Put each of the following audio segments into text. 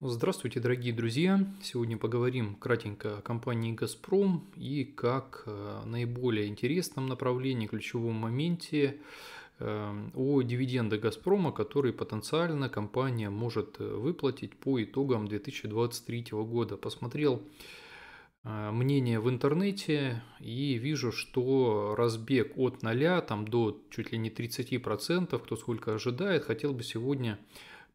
Здравствуйте, дорогие друзья! Сегодня поговорим кратенько о компании «Газпром» и как э, наиболее интересном направлении, ключевом моменте э, о дивидендах «Газпрома», которые потенциально компания может э, выплатить по итогам 2023 года. Посмотрел мнение в интернете и вижу, что разбег от 0 там, до чуть ли не 30%, кто сколько ожидает, хотел бы сегодня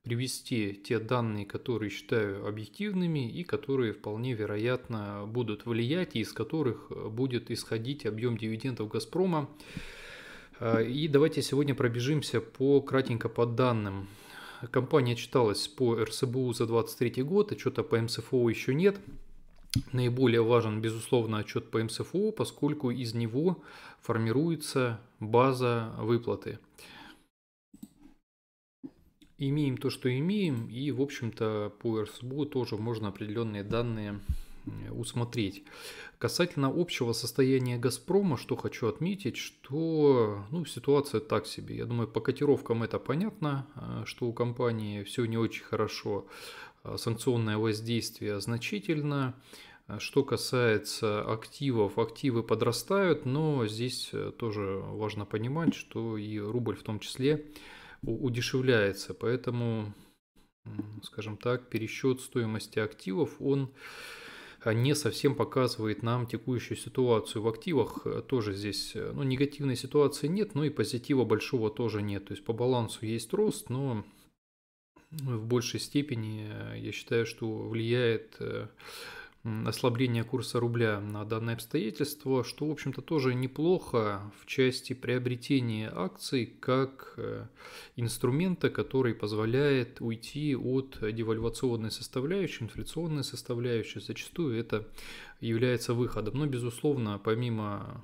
привести те данные, которые считаю объективными и которые вполне вероятно будут влиять и из которых будет исходить объем дивидендов «Газпрома». А, и давайте сегодня пробежимся по кратенько по данным. Компания читалась по РСБУ за 23 год, отчета по МСФО еще нет. Наиболее важен, безусловно, отчет по МСФО, поскольку из него формируется база выплаты имеем то, что имеем, и, в общем-то, по РСБУ тоже можно определенные данные э, усмотреть. Касательно общего состояния «Газпрома», что хочу отметить, что ну, ситуация так себе. Я думаю, по котировкам это понятно, э, что у компании все не очень хорошо, а санкционное воздействие значительно. Э, что касается активов, активы подрастают, но здесь тоже важно понимать, что и рубль в том числе – удешевляется. Поэтому, скажем так, пересчет стоимости активов, он а, не совсем показывает нам текущую ситуацию в активах. Э, тоже здесь э, ну, негативной ситуации нет, но и позитива большого тоже нет. То есть по балансу есть рост, но в большей степени э, я считаю, что влияет ослабление курса рубля на данное обстоятельство, что, в общем-то, тоже неплохо в части приобретения акций как э, инструмента, который позволяет уйти от девальвационной составляющей, инфляционной составляющей. Зачастую это является выходом. Но, безусловно, помимо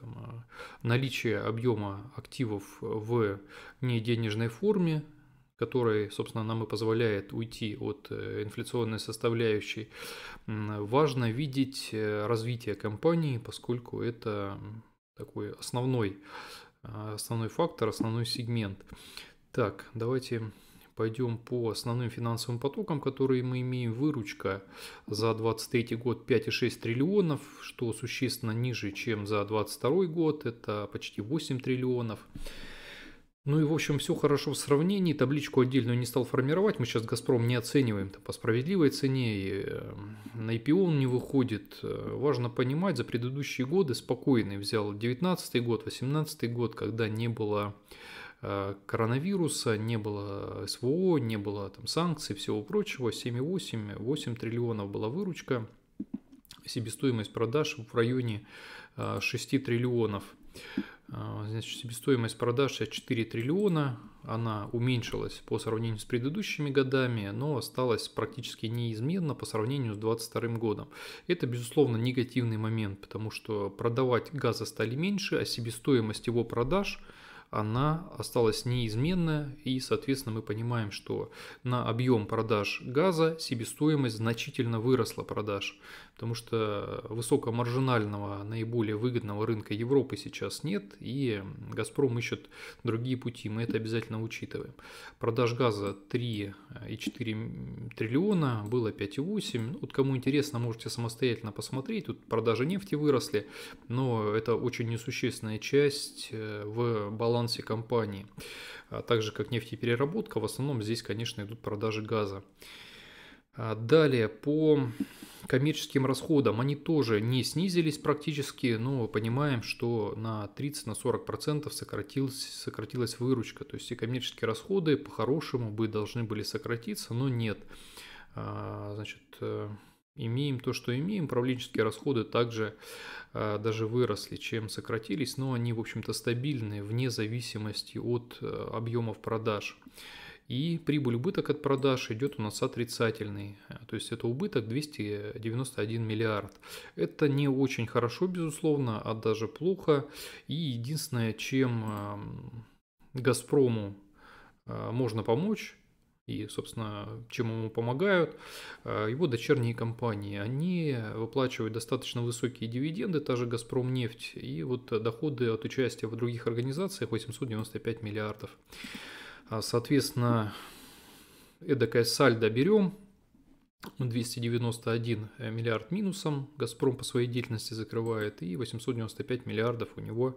там, э, наличия объема активов в неденежной форме, который, собственно, нам и позволяет уйти от э, инфляционной составляющей, важно видеть э, развитие компании, поскольку это такой основной, а, основной фактор, основной сегмент. Так, давайте пойдем по основным финансовым потокам, которые мы имеем. Выручка за 2023 год 5,6 триллионов, что существенно ниже, чем за 2022 год, это почти 8 триллионов. Ну и в общем все хорошо в сравнении, табличку отдельную не стал формировать, мы сейчас Газпром не оцениваем по справедливой цене, и эм, на IPO он не выходит. Э, важно понимать, за предыдущие годы спокойный взял 19 год, 18 год, когда не было э, коронавируса, не было СВО, не было там санкций, всего прочего, 7,8, 8 триллионов была выручка, себестоимость продаж в районе 6 э, триллионов. А, значит, себестоимость продаж 4 триллиона, она уменьшилась по сравнению с предыдущими годами, но осталась практически неизменна по сравнению с 2022 годом. Это, безусловно, негативный момент, потому что продавать газа стали меньше, а себестоимость его продаж она осталась неизменная, и, соответственно, мы понимаем, что на объем продаж газа себестоимость значительно выросла продаж потому что высокомаржинального, наиболее выгодного рынка Европы сейчас нет, и «Газпром» ищет другие пути, мы это обязательно учитываем. Продаж газа 3,4 триллиона, было 5,8. Вот кому интересно, можете самостоятельно посмотреть, тут продажи нефти выросли, но это очень несущественная часть э, в балансе компании. А так же, как нефтепереработка, в основном здесь, конечно, идут продажи газа. А далее по коммерческим расходам они тоже не снизились практически, но понимаем, что на 30-40% сократилась, сократилась выручка. То есть и коммерческие расходы по-хорошему бы должны были сократиться, но нет. А, значит, э, имеем то, что имеем. Правленческие расходы также а, даже выросли, чем сократились, но они, в общем-то, стабильны вне зависимости от э, объемов продаж. И прибыль убыток от продаж идет у нас отрицательный. Э, то есть это убыток 291 миллиард. Это не очень хорошо, безусловно, а даже плохо. И единственное, чем Газпрому э, можно помочь, и, собственно, чем ему помогают, э, его дочерние компании, они выплачивают достаточно высокие дивиденды, та же Газпром нефть и вот доходы от участия в других организациях 895 миллиардов. А, соответственно, эдакое сальдо берем. 291 миллиард минусом «Газпром» по своей деятельности закрывает, и 895 миллиардов у него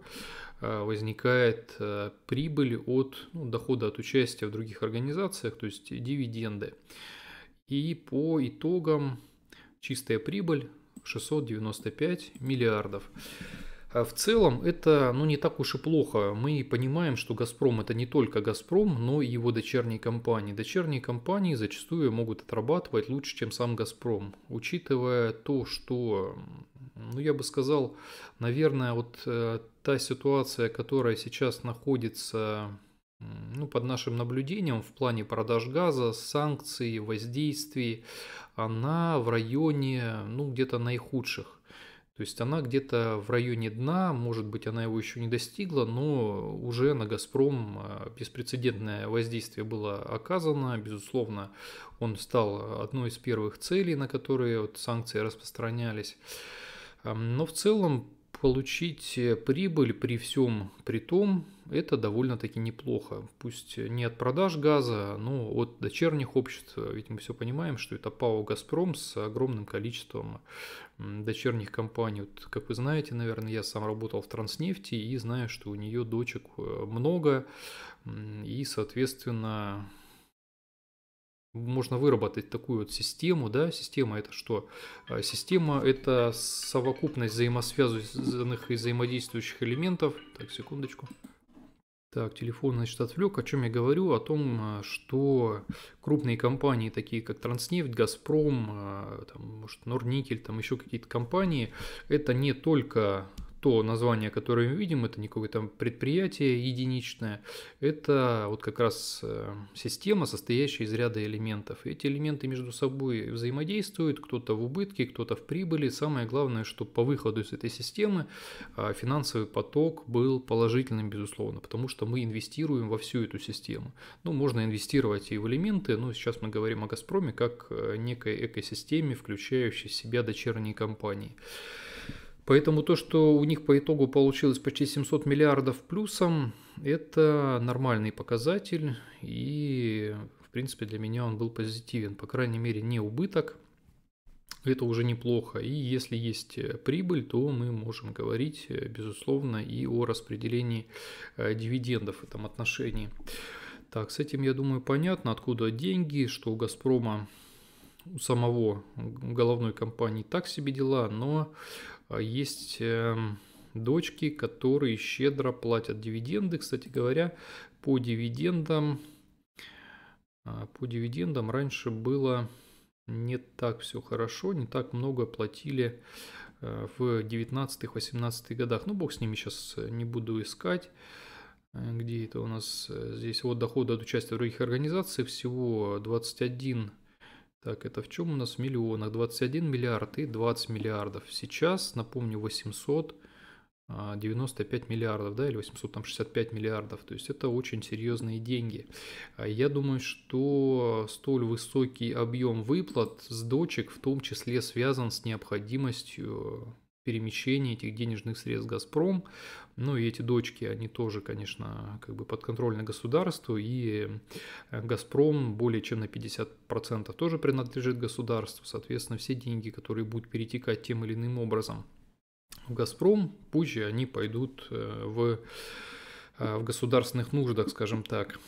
а, возникает э, прибыль от ну, дохода от участия в других организациях, то есть дивиденды. И по итогам чистая прибыль 695 миллиардов. А в целом это ну, не так уж и плохо. Мы понимаем, что «Газпром» – это не только «Газпром», но и его дочерние компании. Дочерние компании зачастую могут отрабатывать лучше, чем сам «Газпром». Учитывая то, что, ну я бы сказал, наверное, вот э, та ситуация, которая сейчас находится ну, под нашим наблюдением в плане продаж газа, санкций, воздействий, она в районе ну, где-то наихудших. То есть она где-то в районе дна, может быть, она его еще не достигла, но уже на «Газпром» а, беспрецедентное воздействие было оказано. Безусловно, он стал одной из первых целей, на которые вот санкции распространялись. Но в целом получить э, прибыль при всем при том, это довольно-таки неплохо. Пусть не от продаж газа, но от дочерних обществ. Ведь мы все понимаем, что это ПАО «Газпром» с огромным количеством дочерних компаний. Вот, как вы знаете, наверное, я сам работал в «Транснефти» и знаю, что у нее дочек э, много. И, соответственно, можно выработать такую вот систему, да, система это что? А, система это совокупность взаимосвязанных и взаимодействующих элементов. Так, секундочку. Так, телефон, значит, отвлек. О чем я говорю? О том, а, что крупные компании, такие как Транснефть, Газпром, а, там, может, Норникель, там еще какие-то компании, это не только то название, которое мы видим, это не какое-то предприятие единичное, это вот как раз э, система, состоящая из ряда элементов. эти элементы между собой взаимодействуют, кто-то в убытке, кто-то в прибыли. Самое главное, что по выходу из этой системы а, финансовый поток был положительным, безусловно, потому что мы инвестируем во всю эту систему. Ну, можно инвестировать и в элементы, но сейчас мы говорим о «Газпроме» как э, некой экосистеме, включающей в себя дочерние компании. Поэтому то, что у них по итогу получилось почти 700 миллиардов плюсом, это нормальный показатель, и, в принципе, для меня он был позитивен, по крайней мере, не убыток, это уже неплохо. И если есть э, прибыль, то мы можем говорить, э, безусловно, и о распределении э, дивидендов в этом отношении. Так, с этим, я думаю, понятно, откуда деньги, что у «Газпрома» у самого головной компании так себе дела, но а есть эм, дочки, которые щедро платят дивиденды. Кстати говоря, по дивидендам, а, по дивидендам раньше было не так все хорошо, не так много платили э, в 19-18 годах. Ну, бог с ними сейчас э, не буду искать. Э, где это у нас? Здесь вот доходы от участия в других организаций всего 21 так, это в чем у нас в миллионах? 21 миллиард и 20 миллиардов. Сейчас, напомню, 895 а, миллиардов, да, или 865 миллиардов. То есть это очень серьезные деньги. А я думаю, что столь высокий объем выплат с дочек в том числе связан с необходимостью перемещение этих денежных средств «Газпром». Ну и эти дочки, они тоже, конечно, как бы подконтрольны государству, и э, «Газпром» более чем на 50% тоже принадлежит государству, соответственно, все деньги, которые будут перетекать тем или иным образом в «Газпром», позже они пойдут э, в, э, в государственных нуждах, скажем так.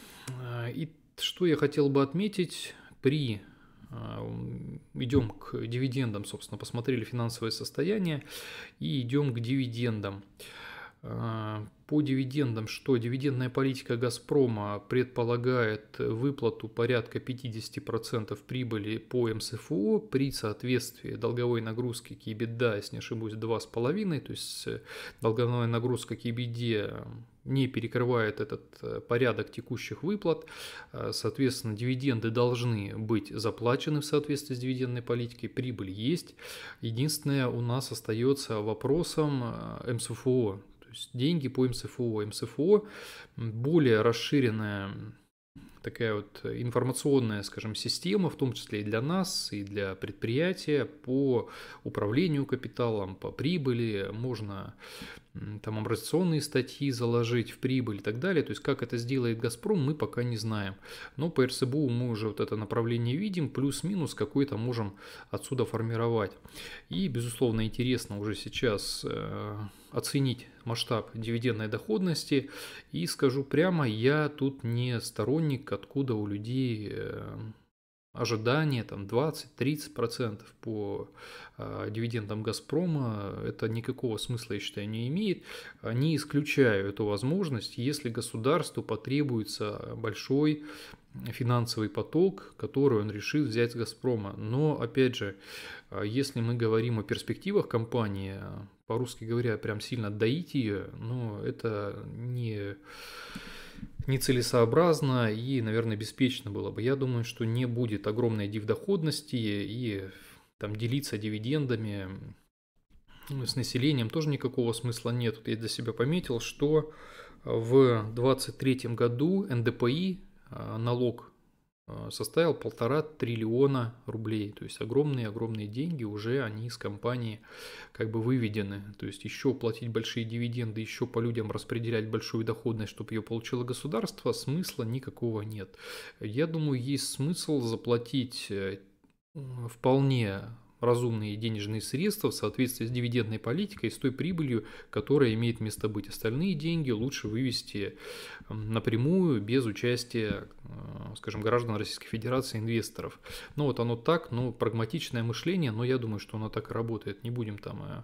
И что я хотел бы отметить при а, идем к дивидендам, собственно, посмотрели финансовое состояние и идем к дивидендам. А, по дивидендам, что дивидендная политика «Газпрома» предполагает выплату порядка 50% прибыли по МСФО при соответствии долговой нагрузки к EBITDA, если не ошибусь, 2,5, то есть э, долговая нагрузка к EBITDA не перекрывает этот э, порядок текущих выплат. Э, соответственно, дивиденды должны быть заплачены в соответствии с дивидендной политикой, прибыль есть. Единственное, у нас остается вопросом э, МСФО, то есть деньги по МСФО. МСФО более расширенная такая вот информационная, скажем, система, в том числе и для нас, и для предприятия по управлению капиталом, по прибыли. Можно там образационные статьи заложить в прибыль и так далее. То есть как это сделает «Газпром», мы пока не знаем. Но по РСБУ мы уже вот это направление видим, плюс-минус какой-то можем отсюда формировать. И, безусловно, интересно уже сейчас э, оценить масштаб дивидендной доходности. И скажу прямо, я тут не сторонник, откуда у людей э, ожидание там 20-30% по э, дивидендам Газпрома, это никакого смысла, я считаю, не имеет. Не исключаю эту возможность, если государству потребуется большой финансовый поток, который он решит взять с Газпрома. Но, опять же, а, если мы говорим о перспективах компании, по-русски говоря, прям сильно доить ее, но это не нецелесообразно и, наверное, беспечно было бы. Я думаю, что не будет огромной дивдоходности и там делиться дивидендами ну, с населением тоже никакого смысла нет. Вот я для себя пометил, что в 2023 году НДПИ, а, налог Э, составил полтора триллиона рублей. То есть огромные-огромные деньги уже они из компании как бы выведены. То есть еще платить большие дивиденды, еще по людям распределять большую доходность, чтобы ее получило государство, смысла никакого нет. Я думаю, есть смысл заплатить э, вполне разумные денежные средства в соответствии с дивидендной политикой и с той прибылью, которая имеет место быть. Остальные деньги лучше вывести напрямую, без участия, э, скажем, граждан Российской Федерации, инвесторов. Ну вот оно так, ну прагматичное мышление, но я думаю, что оно так и работает. Не будем там э,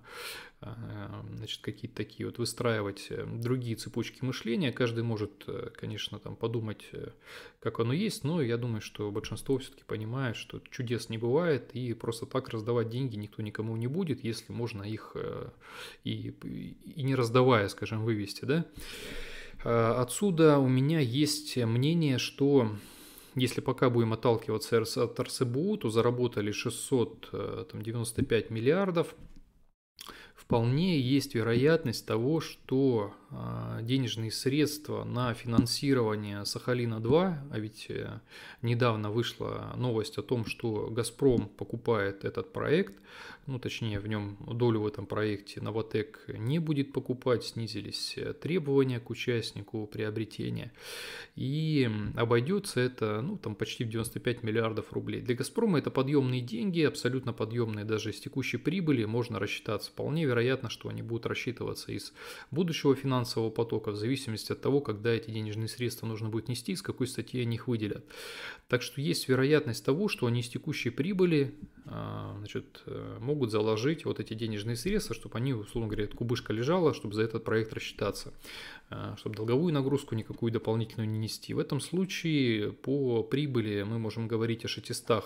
значит, какие-то такие вот выстраивать другие цепочки мышления. Каждый может, конечно, там подумать, как оно есть, но я думаю, что большинство все-таки понимает, что чудес не бывает, и просто так раздавать деньги никто никому не будет, если можно их и, и не раздавая, скажем, вывести, да. Отсюда у меня есть мнение, что если пока будем отталкиваться от РСБУ, то заработали 695 миллиардов, вполне есть вероятность того, что а, денежные средства на финансирование Сахалина-2, а ведь э, недавно вышла новость о том, что «Газпром» покупает этот проект, ну точнее в нем долю в этом проекте «Новотек» не будет покупать, снизились э, требования к участнику приобретения, и обойдется это ну, там почти в 95 миллиардов рублей. Для «Газпрома» это подъемные деньги, абсолютно подъемные даже с текущей прибыли, можно рассчитаться вполне вероятно, что они будут рассчитываться из будущего финансового потока в зависимости от того, когда эти денежные средства нужно будет нести, из какой статьи они их выделят. Так что есть вероятность того, что они с текущей прибыли а, значит, э, могут заложить вот эти денежные средства, чтобы они, условно говоря, кубышка лежала, чтобы за этот проект рассчитаться, а, чтобы долговую нагрузку никакую дополнительную не нести. В этом случае по прибыли мы можем говорить о 600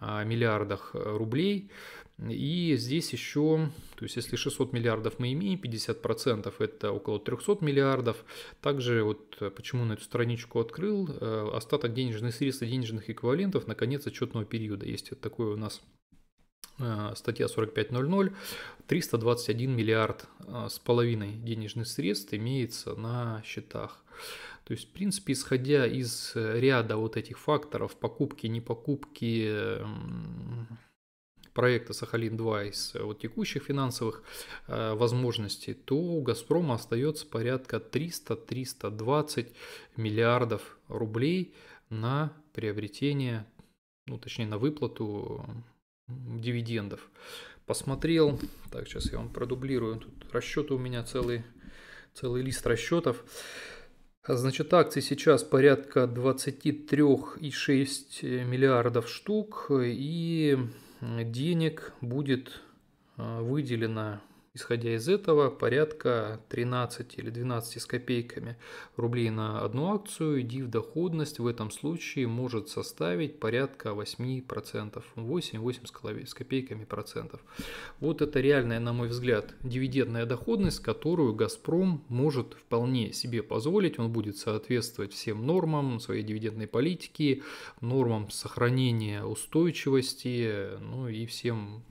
а, миллиардах рублей – и здесь еще, то есть если 600 миллиардов мы имеем, 50% это около 300 миллиардов. Также вот э, почему на эту страничку открыл, э, остаток денежных средств и денежных эквивалентов на конец отчетного периода. Есть вот такой у нас э, статья 45.00, 321 миллиард с половиной денежных средств имеется на счетах. То есть, в принципе, исходя из ряда вот этих факторов, покупки, не покупки, проекта Сахалин-2 из э, вот, текущих финансовых э, возможностей, то у Газпрома остается порядка 300-320 миллиардов рублей на приобретение, ну точнее на выплату дивидендов. Посмотрел, так сейчас я вам продублирую, тут расчеты у меня целый, целый лист расчетов. Значит, акции сейчас порядка 23,6 миллиардов штук и денег будет э, выделено Исходя из этого, порядка 13 или 12 с копейками рублей на одну акцию див доходность в этом случае может составить порядка 8%, 8-8 с копейками процентов. Вот это реальная, на мой взгляд, дивидендная доходность, которую «Газпром» может вполне себе позволить. Он будет соответствовать всем нормам своей дивидендной политики, нормам сохранения устойчивости, ну и всем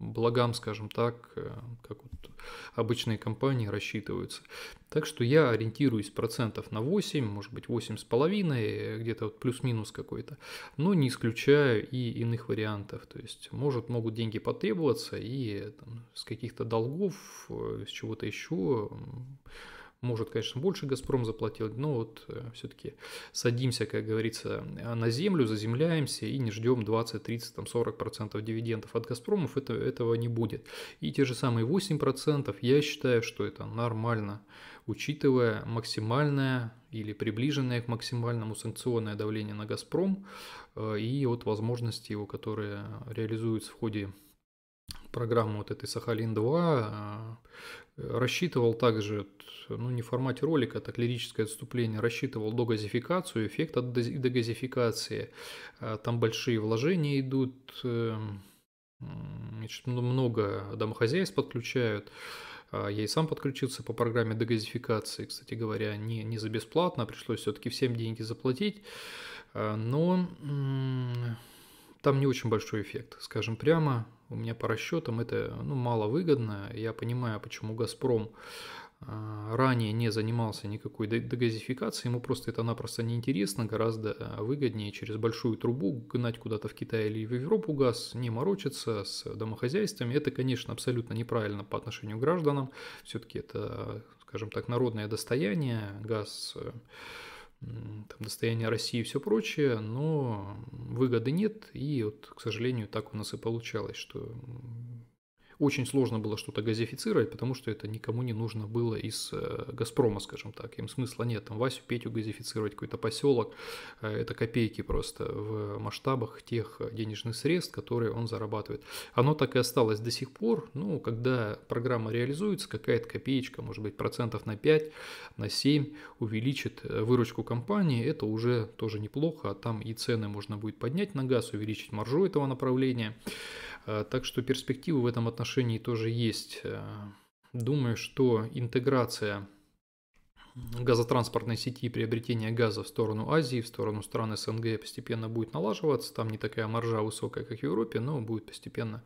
благам, скажем так, э, как вот обычные компании рассчитываются. Так что я ориентируюсь процентов на 8, может быть 8,5, где-то вот плюс-минус какой-то, но не исключаю и иных вариантов. То есть, может, могут деньги потребоваться и там, с каких-то долгов, э, с чего-то еще может, конечно, больше «Газпром» заплатил, но вот э, все-таки садимся, как говорится, э, на землю, заземляемся и не ждем 20, 30, там 40% процентов дивидендов от «Газпромов», это, этого не будет. И те же самые 8%, процентов я считаю, что это нормально, учитывая максимальное или приближенное к максимальному санкционное давление на «Газпром» э, и вот возможности его, которые реализуются в ходе программу вот этой Сахалин-2, э, рассчитывал также, ну не в формате ролика, а так лирическое отступление, рассчитывал догазификацию, эффект от догазификации. А, там большие вложения идут, эм, много домохозяйств подключают. А, я и сам подключился по программе дегазификации, кстати говоря, не, не за бесплатно, пришлось все-таки всем деньги заплатить. Но там не очень большой эффект, скажем прямо. У меня по расчетам это ну, маловыгодно. Я понимаю, почему «Газпром» а, ранее не занимался никакой дегазификацией, ему просто это напросто неинтересно, гораздо а, выгоднее через большую трубу гнать куда-то в Китай или в Европу газ, не морочиться с домохозяйствами. Это, конечно, абсолютно неправильно по отношению к гражданам, все-таки это, скажем так, народное достояние, газ э, там, достояние России и все прочее, но выгоды нет, и вот, к сожалению, так у нас и получалось, что очень сложно было что-то газифицировать, потому что это никому не нужно было из э, «Газпрома», скажем так. Им смысла нет. Там Васю, Петю газифицировать, какой-то поселок. Э, это копейки просто в масштабах тех денежных средств, которые он зарабатывает. Оно так и осталось до сих пор. Ну, когда программа реализуется, какая-то копеечка, может быть, процентов на 5, на 7 увеличит э, выручку компании. Это уже тоже неплохо. А там и цены можно будет поднять на газ, увеличить маржу этого направления. А, так что перспективы в этом отношении тоже есть. Э, думаю, что интеграция газотранспортной сети и приобретение газа в сторону Азии, в сторону стран СНГ постепенно будет налаживаться. Там не такая маржа высокая, как в Европе, но будет постепенно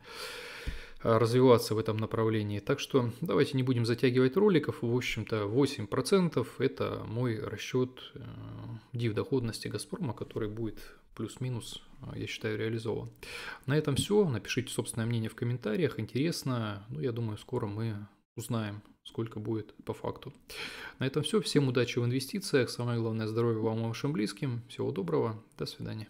а, развиваться в этом направлении. Так что давайте не будем затягивать роликов. В общем-то 8% это мой расчет э, див доходности Газпрома, который будет плюс-минус, а, я считаю, реализован. На этом все. Напишите собственное мнение в комментариях. Интересно. Ну, я думаю, скоро мы узнаем, сколько будет по факту. На этом все. Всем удачи в инвестициях. Самое главное, здоровье вам и вашим близким. Всего доброго. До свидания.